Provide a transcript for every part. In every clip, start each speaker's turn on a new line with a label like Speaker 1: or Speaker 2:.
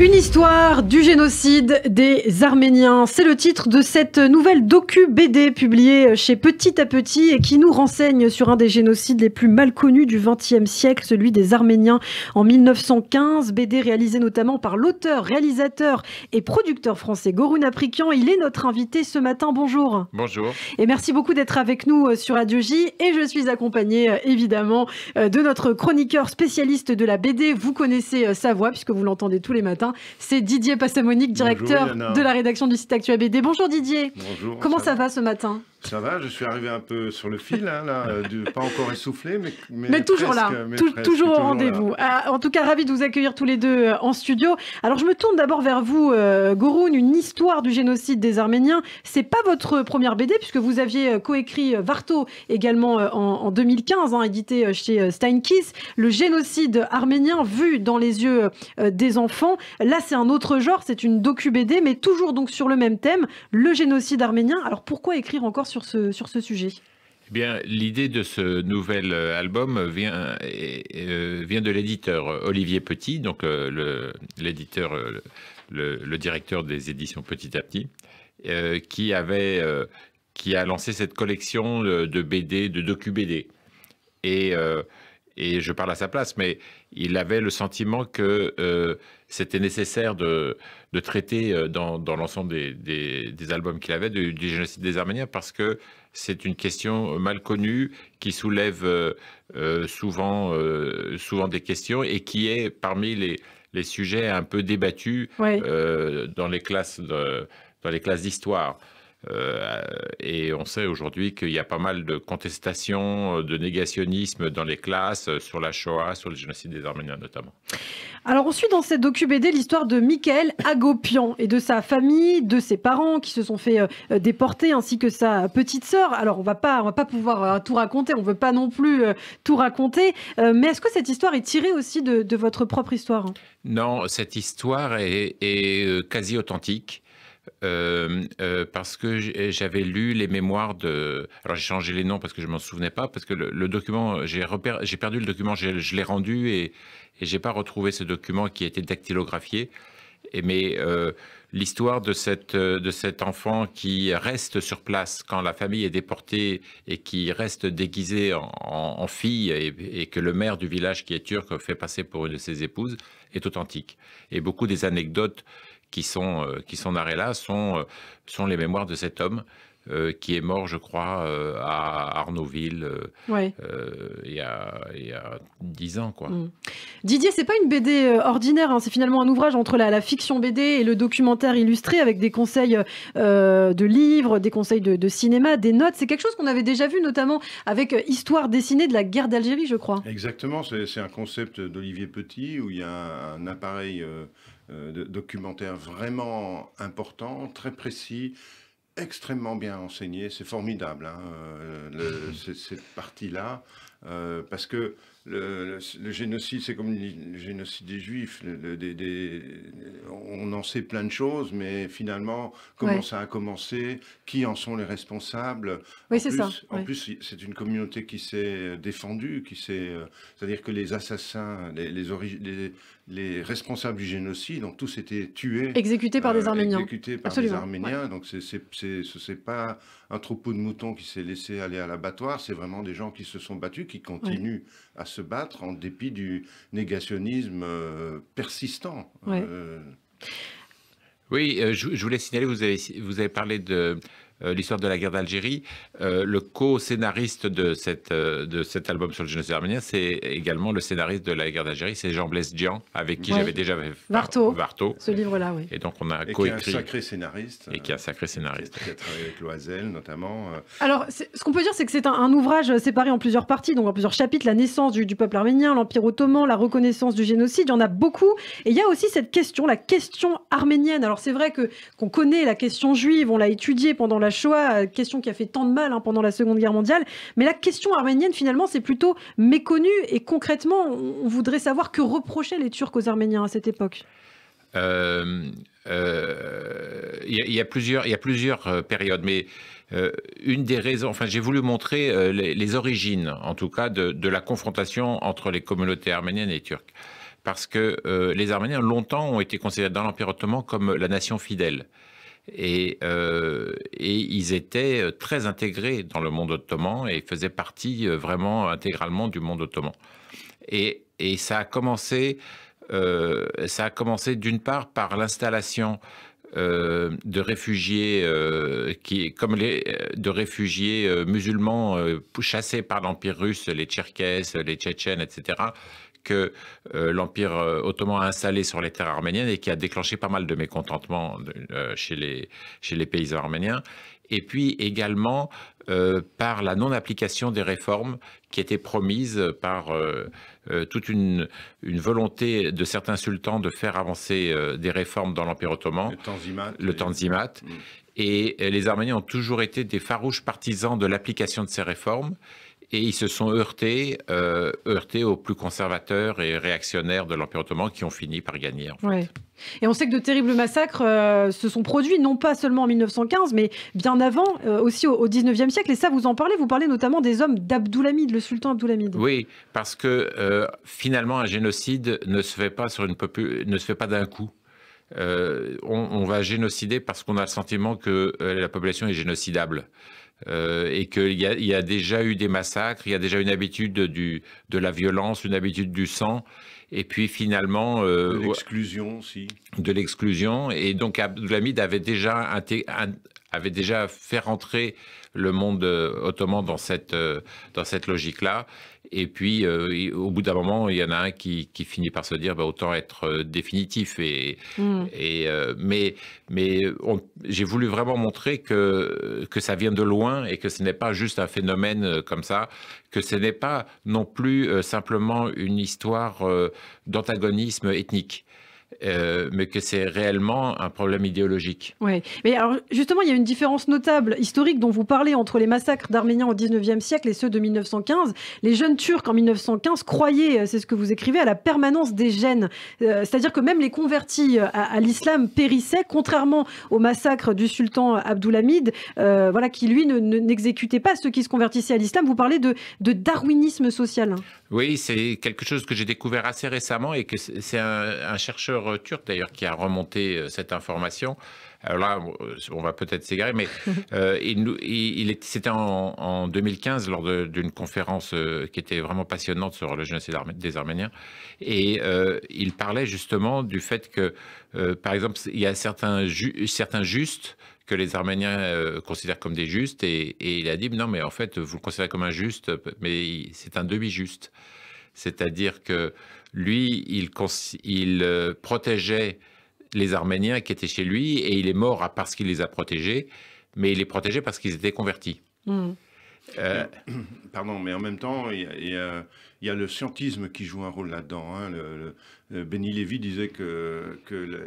Speaker 1: Une histoire du génocide des Arméniens. C'est le titre de cette nouvelle docu-BD publiée chez Petit à Petit et qui nous renseigne sur un des génocides les plus mal connus du XXe siècle, celui des Arméniens en 1915. BD réalisée notamment par l'auteur, réalisateur et producteur français Gorun Aprikian. Il est notre invité ce matin. Bonjour. Bonjour. Et merci beaucoup d'être avec nous euh, sur Radio J. Et je suis accompagnée euh, évidemment euh, de notre chroniqueur spécialiste de la BD. Vous connaissez sa voix puisque vous l'entendez tous les matins. C'est Didier Passamonique, directeur de la rédaction du site ActuABD. Bonjour Didier. Bonjour. Comment ça, va ce matin
Speaker 2: ça va, je suis arrivé un peu sur le fil, hein, là, euh, pas encore essoufflé, mais, mais, toujours là, toujours, au rendez-vous.
Speaker 1: Ah, en tout cas, ravi de vous accueillir tous les deux euh, en studio. Alors, je me tourne d'abord vers vous, euh, Goroun, une histoire du génocide des Arméniens. C'est pas votre première BD, puisque vous aviez coécrit Varto également en, 2015, hein, édité chez Steinkiss. Le génocide arménien vu dans les yeux des enfants. Là, c'est un autre genre, c'est une docu BD, mais toujours donc sur le même thème, le génocide arménien. Alors, pourquoi écrire encore sur ce, sur ce sujet
Speaker 3: eh Bien, l'idée de ce nouvel euh, album vient, euh, vient de l'éditeur euh, Olivier Petit, donc l'éditeur, le, directeur des éditions Petit à Petit, qui avait, qui a lancé cette collection de, de BD, de docu BD, et et je parle à sa place, mais il avait le sentiment que euh, c'était nécessaire de, de, traiter euh, dans, dans l'ensemble des, des, albums qu'il avait du, génocide des Arméniens parce que c'est une question euh, mal connue qui soulève souvent, souvent des questions et qui est parmi les, les sujets un peu débattus dans les classes dans les classes d'histoire. Euh, et on sait aujourd'hui qu'il y a pas mal de contestations, euh, de négationnisme dans les classes euh, sur la Shoah, sur le génocide des Arméniens notamment.
Speaker 1: Alors on suit dans cette docu-BD l'histoire de Michael Agopian et de sa famille, de ses parents qui se sont fait déporter ainsi que sa petite sœur. Alors on va pas, on va pas pouvoir tout raconter, on veut pas non plus tout raconter, mais est-ce que cette histoire est tirée aussi de, votre propre histoire
Speaker 3: Non, cette histoire est quasi authentique parce que j'avais lu les mémoires de. Alors j'ai changé les noms parce que je m'en souvenais pas, parce que le, document, j'ai perdu le document, je l'ai rendu et, et j'ai pas retrouvé ce document qui était dactylographié. Et mais l'histoire de, cette, de cet enfant qui reste sur place quand la famille est déportée et qui reste déguisé en, fille et, que le maire du village qui est turc fait passer pour une de ses épouses est authentique. Et beaucoup des anecdotes qui sont, euh, qui sont narrés là sont, euh, sont les mémoires de cet homme euh, qui est mort, je crois, à Arnaudville il, y a, il y a ans. Quoi. Mm.
Speaker 1: Didier, c'est pas une BD ordinaire, hein, c'est finalement un ouvrage entre la, la, fiction BD et le documentaire illustré avec des conseils de livres, des conseils de, cinéma, des notes. C'est quelque chose qu'on avait déjà vu, notamment avec Histoire dessinée de la guerre d'Algérie, je crois.
Speaker 2: Exactement, c'est un concept d'Olivier Petit où il y a un appareil euh, de documentaire vraiment important, très précis, extrêmement bien enseigné. C'est formidable, hein, euh, cette partie-là, euh, parce que le, génocide, c'est comme le génocide des Juifs. Le, on en sait plein de choses, mais finalement, comment ça a commencé Qui en sont les responsables Oui, c'est ça. En plus, c'est une communauté qui s'est euh, défendue, qui s'est, euh, c'est-à-dire que les assassins, les, les, responsables du génocide ont tous été tués, exécutés par des euh, Arméniens. Exécutés par des Arméniens. Donc, ce c'est, pas un troupeau de moutons qui s'est laissé aller à l'abattoir. C'est vraiment des gens qui se sont battus, qui continuent à se battre en dépit du négationnisme euh, persistant. Euh.
Speaker 3: Oui, euh, je, voulais signaler, vous avez, vous avez parlé de euh, l'histoire de la guerre d'Algérie. Euh, le co-scénariste de, cette, euh, de cet album sur le génocide arménien, c'est également le scénariste de la guerre d'Algérie, c'est Jean-Blaise Dian, avec qui j'avais déjà fait
Speaker 1: Varto, ce livre-là, oui.
Speaker 3: Et donc on a coécrit. Et qui est un sacré scénariste. Et qui est un sacré scénariste. Qui a
Speaker 2: travaillé avec Loisel, notamment.
Speaker 1: Alors, ce qu'on peut dire, c'est que c'est un, ouvrage séparé en plusieurs parties, donc en plusieurs chapitres, la naissance du, peuple arménien, l'Empire ottoman, la reconnaissance du génocide, il y en a beaucoup. Et il y a aussi cette question, la question arménienne. Alors c'est vrai que qu'on connaît la question juive, on l'a étudiée pendant la la euh, question qui a fait tant de mal hein, pendant la Seconde Guerre mondiale. Mais la question arménienne, finalement, c'est plutôt méconnue. Et concrètement, on voudrait savoir que reprochaient les Turcs aux Arméniens à cette époque.
Speaker 3: Euh, euh, y il y a plusieurs périodes, mais une des raisons, enfin j'ai voulu montrer les, origines, en tout cas, de, de, la confrontation entre les communautés arméniennes et turques. Parce que les Arméniens, longtemps, ont été considérés dans l'Empire ottoman comme la nation fidèle. Euh, et, ils étaient euh, très intégrés dans le monde ottoman et faisaient partie euh, vraiment intégralement du monde ottoman. Et, ça a commencé, d'une part par l'installation de réfugiés comme les de réfugiés musulmans chassés par l'empire russe, les Tcherkesses, les Tchétchènes, etc que euh, l'Empire euh, ottoman a installé sur les terres arméniennes et qui a déclenché pas mal de mécontentement euh, chez, les, chez les paysans arméniens. Et puis également par la non-application des réformes qui étaient promises par toute une, volonté de certains sultans de faire avancer des réformes dans l'Empire ottoman. Le Tanzimat. Mm. et les Arméniens ont toujours été des farouches partisans de l'application de ces réformes et ils se sont heurtés, euh, heurtés aux plus conservateurs et réactionnaires de l'Empire ottoman qui ont fini par gagner.
Speaker 1: Et on sait que de terribles massacres euh, se sont produits, non pas seulement en 1915, mais bien avant, euh, aussi au, XIXe 19e siècle. Et ça, vous en parlez, vous parlez notamment des hommes d'Abdoulhamid, le sultan Abdoulhamid.
Speaker 3: Oui, parce que finalement, un génocide ne se fait pas, sur une ne se fait pas d'un coup. On, on, va génocider parce qu'on a le sentiment que la population est génocidable. Euh, et qu'il y, a déjà eu des massacres, il y a déjà une habitude de la violence, une habitude du sang, et puis finalement... Euh, de l'exclusion De l'exclusion, et donc Abdelhamid avait déjà avait déjà fait rentrer le monde euh, ottoman dans cette, euh, dans cette logique-là. Et puis, euh, au bout d'un moment, il y en a un qui, qui finit par se dire, bah, autant être définitif. Et, hmm. mais mais j'ai voulu vraiment montrer que, que ça vient de loin et que ce n'est pas juste un phénomène comme ça, que ce n'est pas non plus simplement une histoire d'antagonisme ethnique. Euh, mais que c'est réellement un problème idéologique.
Speaker 1: Oui, mais alors justement, il y a une différence notable historique dont vous parlez entre les massacres d'Arméniens au 19e siècle et ceux de 1915. Les jeunes Turcs en 1915 croyaient, euh, c'est ce que vous écrivez, à la permanence des gènes. Euh, c'est-à-dire que même les convertis à, l'islam périssaient, contrairement au massacre du sultan Abdulhamid, voilà, qui lui n'exécutait ne, pas ceux qui se convertissaient à l'islam. Vous parlez de darwinisme social.
Speaker 3: Oui, c'est quelque chose que j'ai découvert assez récemment et que c'est un, un, chercheur turc d'ailleurs qui a remonté euh, cette information alors là, euh, on va peut-être s'égarer, mais euh, il, il, c'était en, 2015 lors d'une conférence euh, qui était vraiment passionnante sur le génocide des Arméniens, et il parlait justement du fait que, par exemple, il y a certains, justes que les Arméniens considèrent comme des justes, et, il a dit non, mais en fait, vous le considérez comme un juste, mais c'est un demi-juste. C'est-à-dire que lui, il, protégeait les Arméniens qui étaient chez lui et il est mort parce qu'il les a protégés, mais il les protégeait parce qu'ils étaient convertis. Hmm. Euh, pardon, mais en même temps, il
Speaker 2: y, a le scientisme qui joue un rôle là-dedans. Hein. Le, Benny Lévy disait que,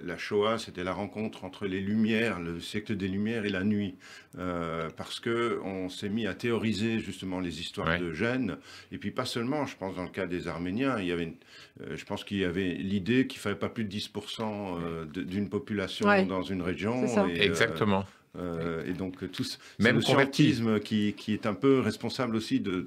Speaker 2: la Shoah, c'était la rencontre entre les Lumières, le siècle des Lumières et la nuit, euh, parce que on s'est mis à théoriser justement les histoires de gènes. Et puis pas seulement, je pense dans le cas des Arméniens, il y avait, euh, je pense qu'il y avait l'idée qu'il fallait pas plus de 10% d'une population dans une région. Exactement. Euh, et donc euh, tout ce, Même qui, est un peu responsable aussi de...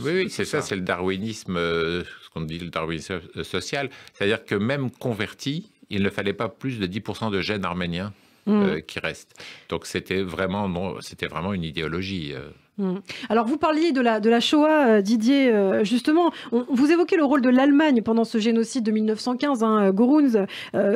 Speaker 3: oui, c'est ça, c'est le darwinisme, euh, ce qu'on dit le darwinisme social. C'est-à-dire que même converti, il ne fallait pas plus de 10% de gènes arméniens Mm. Euh, qui reste. Donc c'était vraiment, bon, c'était vraiment une idéologie. Euh.
Speaker 1: Mm. Alors vous parliez de la, de la Shoah, euh, Didier, justement, vous évoquez le rôle de l'Allemagne pendant ce génocide de 1915, hein,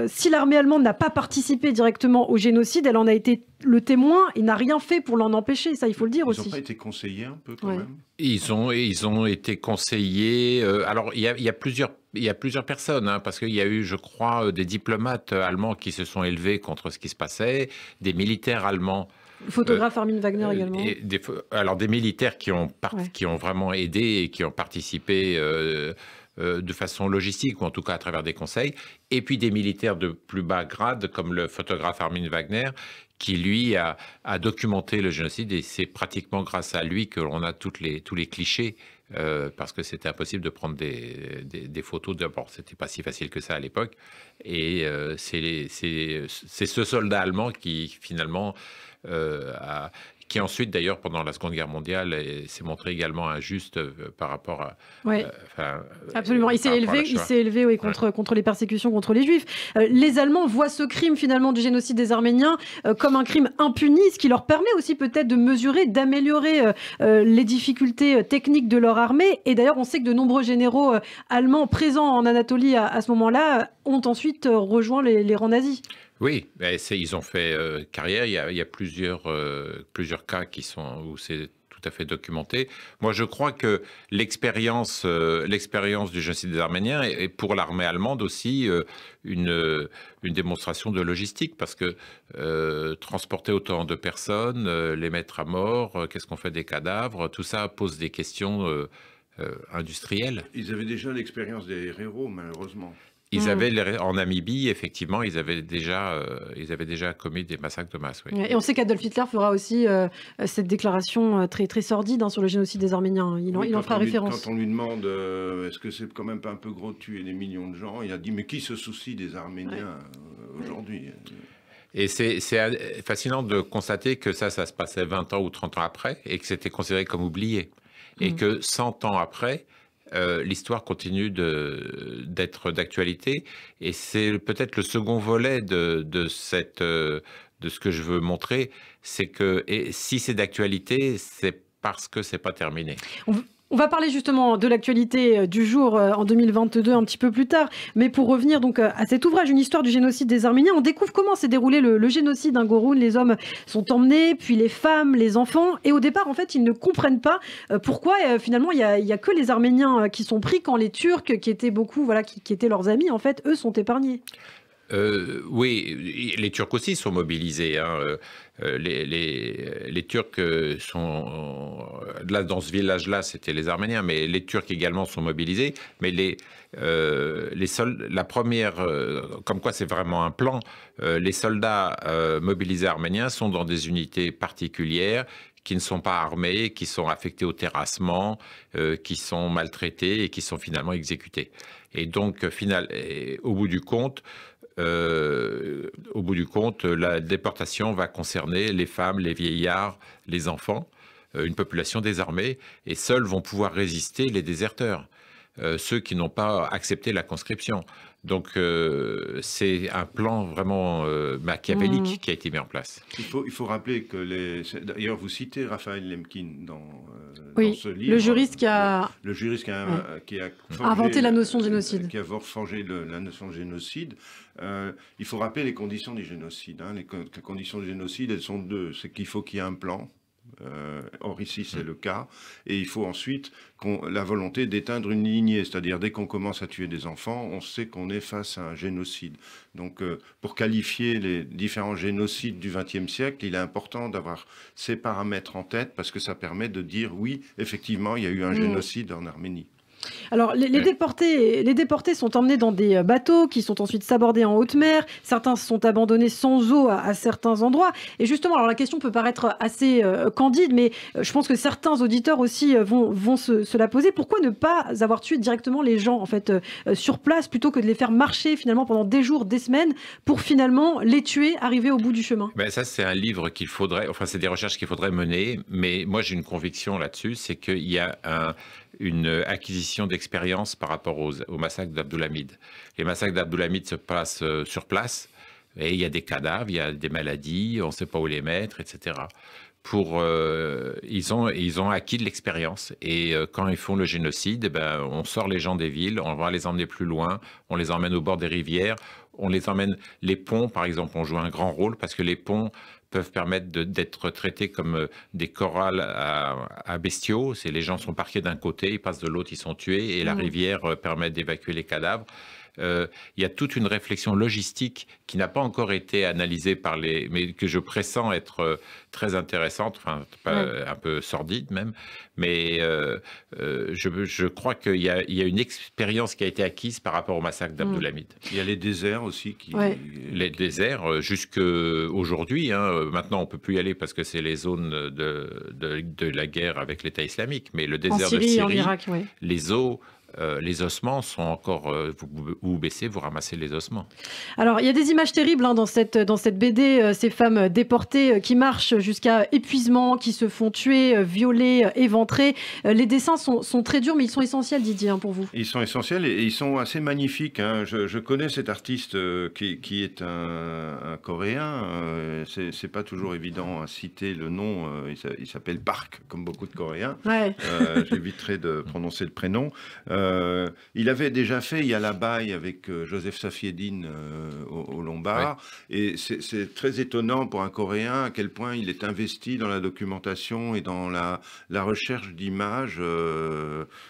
Speaker 1: si l'armée allemande n'a pas participé directement au génocide, elle en a été le témoin et n'a rien fait pour l'en empêcher, ça il faut le dire aussi. Ils n'ont pas
Speaker 3: été conseillés un peu quand même ils ont, ils ont été conseillés. alors il y, il y a plusieurs il y a plusieurs personnes, hein, parce qu'il y a eu, je crois, euh, des diplomates euh, allemands qui se sont élevés contre ce qui se passait, des militaires allemands.
Speaker 1: Euh, photographe Armin Wagner également.
Speaker 3: alors des militaires qui ont, qui ont vraiment aidé et qui ont participé de façon logistique, ou en tout cas à travers des conseils, et puis des militaires de plus bas grade, comme le photographe Armin Wagner, qui lui a, documenté le génocide, et c'est pratiquement grâce à lui que l'on a toutes les, tous les clichés euh, parce que c'était impossible de prendre des, photos. D'abord, c'était pas si facile que ça à l'époque. Et euh, c'est ce soldat allemand qui finalement euh, a, qui ensuite, d'ailleurs, pendant la Seconde Guerre mondiale, s'est montré également injuste euh, par rapport à. Oui. Euh, euh, Absolument. Il s'est élevé, il élevé contre,
Speaker 1: contre les persécutions contre les Juifs. les Allemands voient ce crime, finalement, du génocide des Arméniens comme un crime impuni, ce qui leur permet aussi peut-être de mesurer, d'améliorer les difficultés techniques de leur armée. Et d'ailleurs, on sait que de nombreux généraux allemands présents en Anatolie à, ce moment-là ont ensuite rejoint les, les rangs nazis.
Speaker 3: Oui, ben, ils ont fait euh, carrière. Il y a, plusieurs, euh, plusieurs cas qui sont, où c'est tout à fait documenté. Moi, je crois que l'expérience, euh, l'expérience du génocide des Arméniens est, pour l'armée allemande aussi une, une démonstration de logistique, parce que transporter autant de personnes, les mettre à mort, qu'est-ce qu'on fait des cadavres, tout ça pose des questions industrielles.
Speaker 2: Ils avaient déjà l'expérience des héros, malheureusement.
Speaker 3: Ils mm. avaient, en Namibie, effectivement, ils avaient, déjà, euh, ils avaient déjà commis des massacres de masse. Et
Speaker 1: on sait qu'Adolf Hitler fera aussi euh, cette déclaration euh, très, très sordide hein, sur le génocide des Arméniens. Hein. Il en, fera référence.
Speaker 3: quand on lui demande
Speaker 2: est-ce que c'est quand même pas un peu gros de tuer des millions de gens, il a dit mais qui se soucie des Arméniens
Speaker 3: aujourd'hui et c'est fascinant de constater que ça, ça se passait 20 ans ou 30 ans après et que c'était considéré comme oublié. Et mm. que 100 ans après, euh, l'histoire continue d'être d'actualité et c'est peut-être le second volet de, euh, ce que je veux montrer, c'est que si c'est d'actualité, c'est parce que c'est pas terminé.
Speaker 1: On va parler justement de l'actualité euh, du jour euh, en 2022 un petit peu plus tard, mais pour revenir donc euh, à cet ouvrage, une histoire du génocide des Arméniens, on découvre comment s'est déroulé le, génocide d'un hein, Les hommes sont emmenés, puis les femmes, les enfants, et au départ en fait ils ne comprennent pas pourquoi finalement il n'y a, que les Arméniens qui sont pris quand les Turcs, qui étaient beaucoup, voilà, qui étaient leurs amis, en fait eux sont épargnés.
Speaker 3: Euh, oui, les Turcs aussi sont mobilisés. Hein. Euh, euh, les, Turcs sont... Là, dans ce village-là, c'était les Arméniens, mais les Turcs également sont mobilisés. Mais les, les la première, comme quoi c'est vraiment un plan, les soldats mobilisés arméniens sont dans des unités particulières qui ne sont pas armés, qui sont affectés au terrassement, qui sont maltraités et qui sont finalement exécutés. Et donc, final, au bout du compte, euh, au bout du compte, la déportation va concerner les femmes, les vieillards, les enfants, euh, une population désarmée, et seuls vont pouvoir résister les déserteurs, euh, ceux qui n'ont pas accepté la conscription. Donc c'est un plan vraiment
Speaker 2: machiavélique mmh.
Speaker 3: qui a été mis en place.
Speaker 2: Il faut, il faut rappeler que les... D'ailleurs, vous citez Raphaël Lemkin dans
Speaker 1: oui, Le juriste qui a,
Speaker 2: inventé la notion de génocide. Qui a forgé la notion de génocide. Euh, il faut rappeler les conditions du génocide. Hein. Les, les, conditions du génocide, elles sont deux. C'est qu'il faut qu'il y ait un plan or euh, ici, c'est hmm. le cas. Et il faut ensuite la volonté d'éteindre une lignée, c'est-à-dire dès qu'on commence à tuer des enfants, on sait qu'on est face à un génocide. Donc euh, pour qualifier les différents génocides du XXe siècle, il est important d'avoir ces paramètres en tête parce que ça permet de dire oui, effectivement, il y a eu un hmm. génocide en Arménie.
Speaker 1: Alors, les, déportés, les déportés sont emmenés dans des euh, bateaux qui sont ensuite sabordés en haute mer. Certains sont abandonnés sans eau à, certains endroits. Et justement, alors la question peut paraître assez euh, candide, mais euh, je pense que certains auditeurs aussi vont, vont se, la poser. Pourquoi ne pas avoir tué directement les gens en fait sur place plutôt que de les faire marcher finalement pendant des jours, des semaines pour finalement les tuer, arriver au bout du chemin
Speaker 3: ben Ça, c'est un livre qu'il faudrait, enfin, c'est des recherches qu'il faudrait mener. Mais moi, j'ai une conviction là-dessus, c'est qu'il y a un une euh, acquisition d'expérience par rapport aux, au massacre Les massacres d'abdulamid se passent euh, sur place, et il y a des cadavres, il y a des maladies, on ne sait pas où les mettre, etc pour euh, ils ont acquis de l'expérience et euh, quand ils font le génocide eh ben, on sort les gens des villes on va les emmener plus loin on les emmène au bord des rivières on les emmène les ponts par exemple on joue un grand rôle parce que les ponts peuvent permettre d'être traités comme euh, des corrales à, bestiaux c'est les gens sont parqués d'un côté ils passent de l'autre ils sont tués et la mmh. rivière permet d'évacuer les cadavres euh, il y a toute une réflexion logistique qui n'a pas encore été analysée par les, mais que je pressens être euh, très intéressante, enfin un peu sordide même, mais euh, je, crois qu'il y, y, a une expérience qui a été acquise par rapport au massacre Hamid. Mm. Il y a les déserts aussi qui, les déserts jusqu'à aujourd'hui. Hein, maintenant, on peut plus y aller parce que c'est les zones de, la guerre avec l'État islamique, mais le désert de Syrie, les eaux euh, les ossements sont encore. Euh, vous, vous, baissez, vous ramassez les ossements.
Speaker 1: Alors, il y a des images terribles hein, dans, cette, dans cette BD. Euh, ces femmes déportées qui marchent jusqu'à épuisement, qui se font tuer, violer, éventrer. les dessins sont, très durs, mais ils sont essentiels, Didier, hein, pour vous.
Speaker 2: Ils sont essentiels et, ils sont assez magnifiques. Hein. Je, connais cet artiste qui, est un, Coréen. C'est pas toujours évident à citer le nom. il s'appelle Park, comme beaucoup de Coréens. J'éviterai de prononcer le prénom. Euh, il avait déjà fait Il y a la baille » avec euh, Joseph Safiedine euh, au, Lombard. Et c'est très étonnant pour un Coréen à quel point il est investi dans la documentation et dans la, recherche d'images.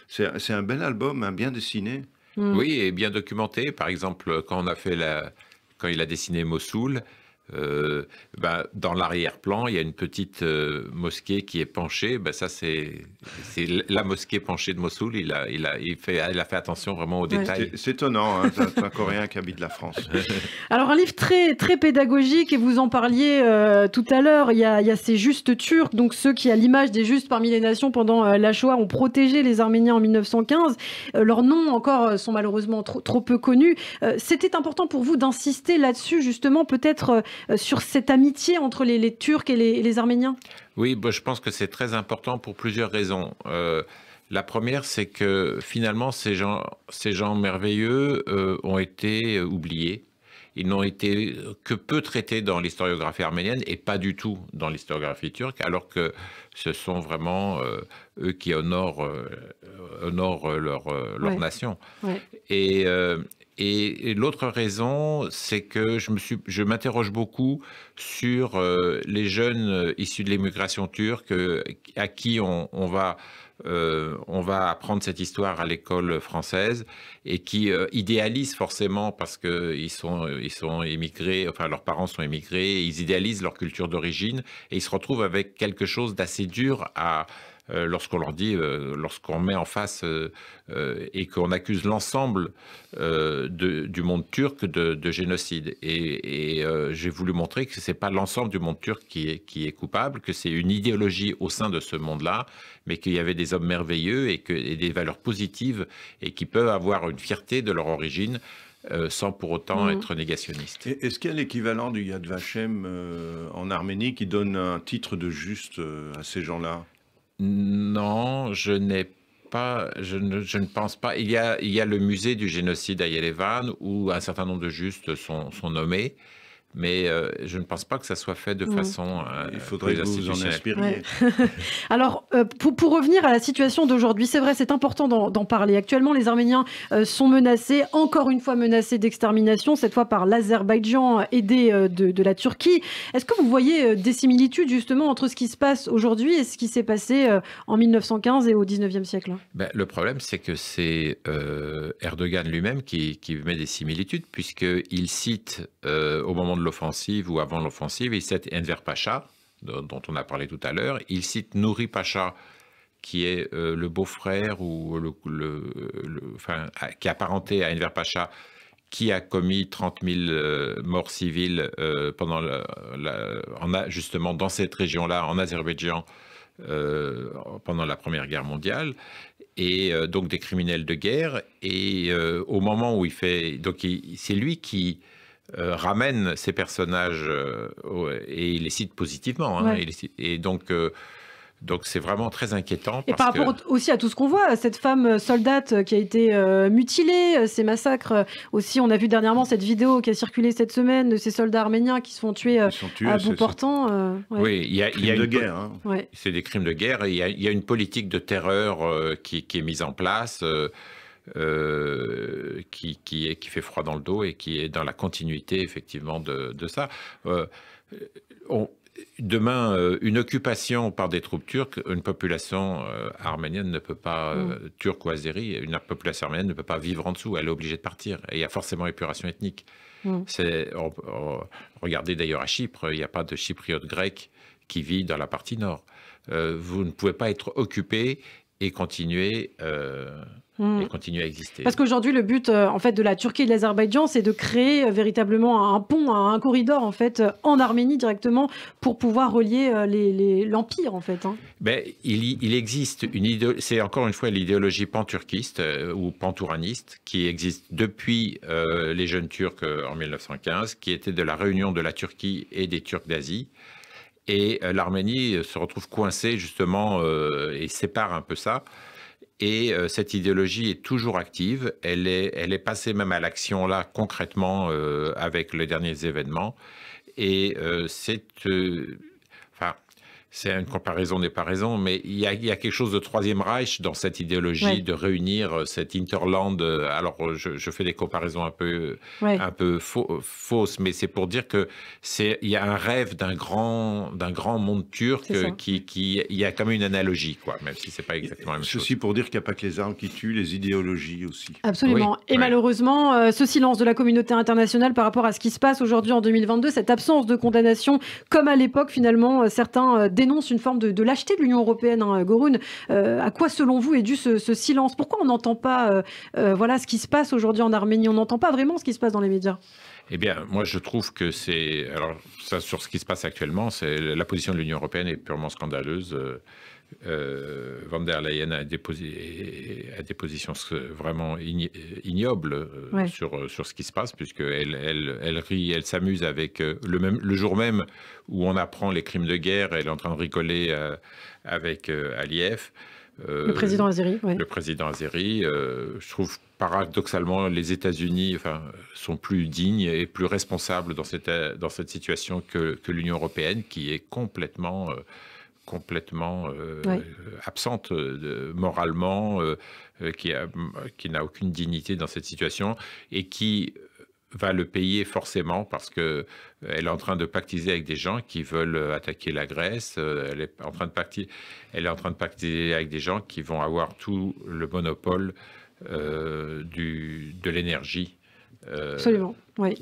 Speaker 2: c'est un bel album,
Speaker 3: hein, bien dessiné. Oui, et bien documenté. Par exemple, quand on a fait la, quand il a dessiné Mossoul, euh, bah, dans l'arrière-plan, il y a une petite euh, mosquée qui est penchée. Bah, ça, c'est la mosquée penchée de Mossoul. Il a, il a, il fait, il a fait attention vraiment aux détails. C'est étonnant, hein, un, Coréen qui habite la France.
Speaker 1: Alors, un livre très, très pédagogique, et vous en parliez euh, tout à l'heure. Il, y a, il y a ces justes turcs, donc ceux qui, à l'image des justes parmi les nations pendant la Shoah, ont protégé les Arméniens en 1915. leurs noms encore sont malheureusement trop, trop peu connus. C'était important pour vous d'insister là-dessus, justement, peut-être. Euh, sur cette amitié entre les, Turcs et les, Arméniens Oui,
Speaker 3: bah, je pense que c'est très important pour plusieurs raisons. Euh, la première, c'est que finalement, ces gens, ces gens merveilleux euh, ont été oubliés. Ils n'ont été que peu traités dans l'historiographie arménienne et pas du tout dans l'historiographie turque, alors que ce sont vraiment eux qui honorent, honorent leur, leur nation. Et, et, l'autre raison, c'est que je me suis, je m'interroge beaucoup sur euh, les jeunes euh, issus de l'immigration turque euh, à qui on, va on va apprendre cette histoire à l'école française et qui idéalisent forcément parce que ils sont ils sont émigrés, enfin leurs parents sont émigrés, ils idéalisent leur culture d'origine et ils se retrouvent avec quelque chose d'assez dur à euh, lorsqu'on leur dit, euh, lorsqu'on met en face euh, et qu'on accuse l'ensemble du monde turc de, génocide. Et, j'ai voulu montrer que ce n'est pas l'ensemble du monde turc qui est, coupable, que c'est une idéologie au sein de ce monde-là, mais qu'il y avait des hommes merveilleux et, des valeurs positives et qui peuvent avoir une fierté de leur origine. sans pour autant mhm. être négationnistes.
Speaker 2: Est-ce qu'il y a l'équivalent du Yad Vashem en Arménie qui donne un titre de juste
Speaker 3: à ces gens-là non, je n'ai pas, je ne, pense pas. Il y, a, le musée du génocide à Yerevan où un certain nombre de justes sont nommés mais euh, je ne pense pas que ça soit fait de mm. façon. Euh, il faudrait vous en
Speaker 1: Alors, euh, pour, pour, revenir à la situation d'aujourd'hui, c'est vrai, c'est important d'en parler. Actuellement, les Arméniens sont menacés, encore une fois menacés d'extermination, cette fois par l'Azerbaïdjan aidé de, de, la Turquie. Est-ce que vous voyez des similitudes justement entre ce qui se passe aujourd'hui et ce qui s'est passé en 1915 et au 19e siècle
Speaker 3: ben, Le problème, c'est que c'est Erdogan lui-même qui, qui, met des similitudes, puisqu'il cite au moment de l'offensive ou avant l'offensive, il cite Enver Pacha, dont on a parlé tout à l'heure. Il cite Nouri Pacha, qui est euh, le beau-frère ou le, qui est apparenté à Enver Pacha, qui a commis 30 000 euh, morts civiles euh, pendant la, en a, justement dans cette région-là, en Azerbaïdjan, pendant la Première Guerre mondiale, et donc des criminels de guerre. Et au moment où il fait, donc c'est lui qui euh, ramène ces personnages euh, et il les cite positivement. Hein, et, donc. Euh, donc c'est vraiment très inquiétant. Et par rapport
Speaker 1: aussi à tout ce qu'on voit, cette femme soldate qui a été mutilée, ces massacres aussi, on a vu dernièrement cette vidéo qui a circulé cette semaine de ces soldats arméniens qui se font tués, à bout portant.
Speaker 3: Oui, il y a, y a guerre. Hein. C'est des crimes de guerre il y, a une politique de terreur qui, est mise en place. Euh, qui, est, qui fait froid dans le dos et qui est dans la continuité effectivement de, ça. Euh, demain, euh, une occupation par des troupes turques, une population arménienne ne peut pas, turco mm. turque ou azérie, une population arménienne ne peut pas vivre en dessous, elle est obligée de partir. Et il y a forcément épuration ethnique. Mm. regardez d'ailleurs à Chypre, il n'y a pas de chypriote grec qui vit dans la partie nord. vous ne pouvez pas être occupé et continuer. Mmh. continuer à exister. Parce
Speaker 1: qu'aujourd'hui, le but euh, en fait de la Turquie et de l'Azerbaïdjan, c'est de créer euh, véritablement un pont, un, corridor en fait euh, en Arménie directement pour pouvoir relier l'empire en fait. Hein.
Speaker 3: Ben, il, existe une c'est encore une fois l'idéologie panturquiste ou pantouraniste qui existe depuis les jeunes Turcs en 1915, qui était de la réunion de la Turquie et des Turcs d'Asie. Et l'Arménie se retrouve coincée justement et sépare un peu ça. Et euh, cette idéologie est toujours active. Elle est, elle est passée même à l'action là concrètement euh, avec les derniers événements. Et euh, c'est c'est une comparaison n'est pas raison, mais il y, a, quelque chose de Troisième Reich dans cette idéologie de réunir euh, cet Interland. Euh, alors, euh, je, fais des comparaisons un peu, un peu fausses, mais c'est pour dire que c'est il y a un rêve d'un grand, d'un grand monde turc qui, qui, il y a quand même une analogie, quoi, même si c'est pas exactement la même chose. Ceci pour dire qu'il n'y a pas que les armes qui tuent, les idéologies aussi. Absolument. Et
Speaker 1: malheureusement, ce silence de la communauté internationale par rapport à ce qui se passe aujourd'hui en 2022, cette absence de condamnation, comme à l'époque finalement certains dénonce une forme de, lâcheté de l'Union européenne, hein, Gorun. Euh, à quoi, selon vous, est dû ce, silence Pourquoi on n'entend pas euh, euh, voilà, ce qui se passe aujourd'hui en Arménie On n'entend pas vraiment ce qui se passe dans les médias
Speaker 3: eh bien, moi, je trouve que c'est. Alors, ça, sur ce qui se passe actuellement, c'est la position de l'Union européenne est purement scandaleuse euh, Van der Leyen a des, positions vraiment ignobles euh, sur, euh, sur ce qui se passe, puisqu'elle elle, elle rit, elle s'amuse avec euh, le, même, le jour même où on apprend les crimes de guerre, elle est en train de rigoler avec Aliyev. le président azéri. Le président azéri. je trouve paradoxalement les États-Unis enfin, sont plus dignes et plus responsables dans cette, dans cette situation que, que l'Union européenne qui est complètement complètement euh, absente euh, moralement, euh, qui, qui n'a aucune dignité dans cette situation et qui va le payer forcément parce qu'elle est en train de pactiser avec des gens qui veulent attaquer la Grèce. Elle est en train de pactiser, elle est en train de pactiser avec des gens qui vont avoir tout le monopole du, de l'énergie. Absolument. Oui.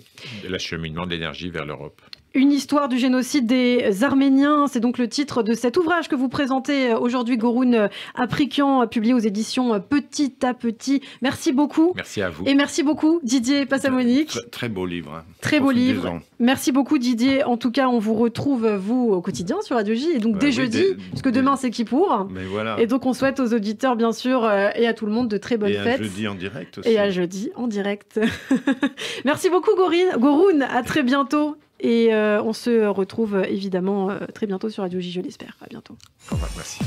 Speaker 3: De l'acheminement de l'énergie vers l'Europe.
Speaker 1: Une histoire du génocide des Arméniens, c'est donc le titre de cet ouvrage que vous présentez euh, aujourd'hui, Goroun euh, Aprikian, euh, publié aux éditions Petit à Petit. Merci beaucoup. Merci à vous. Et merci beaucoup, Didier Passamonique.
Speaker 2: Très, beau livre. Hein. Très beau livre.
Speaker 1: Merci beaucoup, Didier. En tout cas, on vous retrouve, vous, au quotidien sur Radio J, et donc bah dès jeudi, puisque demain, c'est qui pour. Et donc, on souhaite aux auditeurs, bien sûr, et à tout le monde de très bonnes fêtes. Et jeudi en direct aussi. Et à jeudi en direct. merci beaucoup. Goroun. À très bientôt. Et euh, on se retrouve euh, évidemment euh, très bientôt sur Radio J, je l'espère. À bientôt. merci.